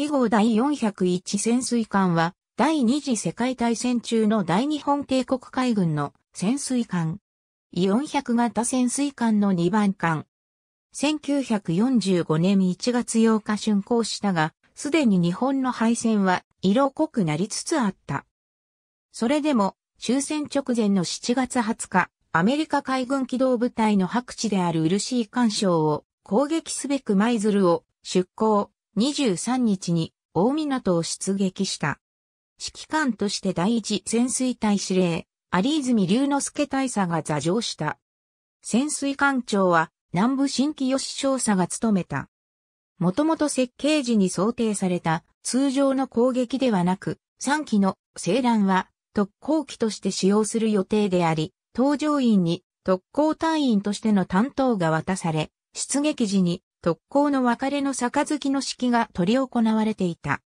以後第401潜水艦は、第二次世界大戦中の大日本帝国海軍の潜水艦。イ400型潜水艦の2番艦。1945年1月8日竣工したが、すでに日本の敗戦は色濃くなりつつあった。それでも、終戦直前の7月20日、アメリカ海軍機動部隊の白地であるうるしい干渉を攻撃すべく舞鶴を出港、23日に大港を出撃した。指揮官として第一潜水隊司令、有泉龍之介大佐が座上した。潜水艦長は南部新規吉少佐が務めた。もともと設計時に想定された通常の攻撃ではなく、3機の精卵は特攻機として使用する予定であり、搭乗員に特攻隊員としての担当が渡され、出撃時に特攻の別れの杯の式が取り行われていた。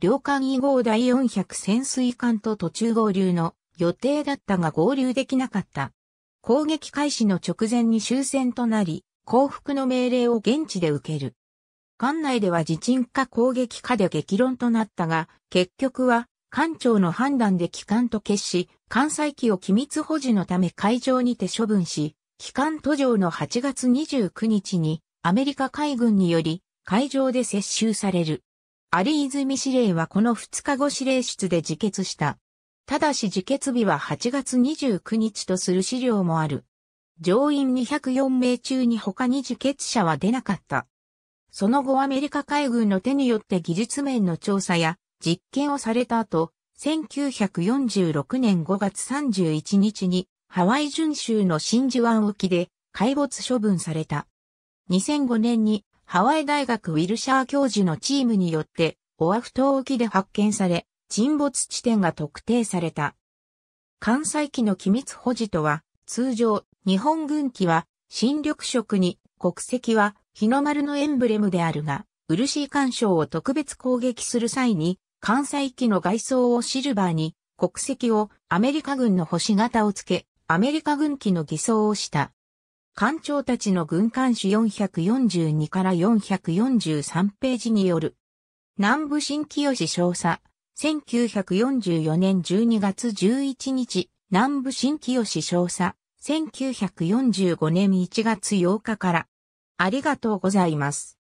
両艦以号第400潜水艦と途中合流の予定だったが合流できなかった。攻撃開始の直前に終戦となり、降伏の命令を現地で受ける。艦内では自鎮か攻撃かで激論となったが、結局は艦長の判断で機関と決し、艦載機を機密保持のため海上にて処分し、機関途上の8月29日にアメリカ海軍により海上で接収される。有泉司令はこの2日後司令室で自決した。ただし自決日は8月29日とする資料もある。乗員204名中に他に自決者は出なかった。その後アメリカ海軍の手によって技術面の調査や実験をされた後、1946年5月31日にハワイ巡州の真珠湾沖で海没処分された。2005年にハワイ大学ウィルシャー教授のチームによってオアフ島沖で発見され、沈没地点が特定された。艦載機の機密保持とは、通常、日本軍機は、新緑色に、国籍は、日の丸のエンブレムであるが、漆干渉を特別攻撃する際に、艦載機の外装をシルバーに、国籍をアメリカ軍の星型をつけ、アメリカ軍機の偽装をした。艦長たちの軍艦史442から443ページによる。南部新清少佐、1944年12月11日、南部新清少佐、1945年1月8日から。ありがとうございます。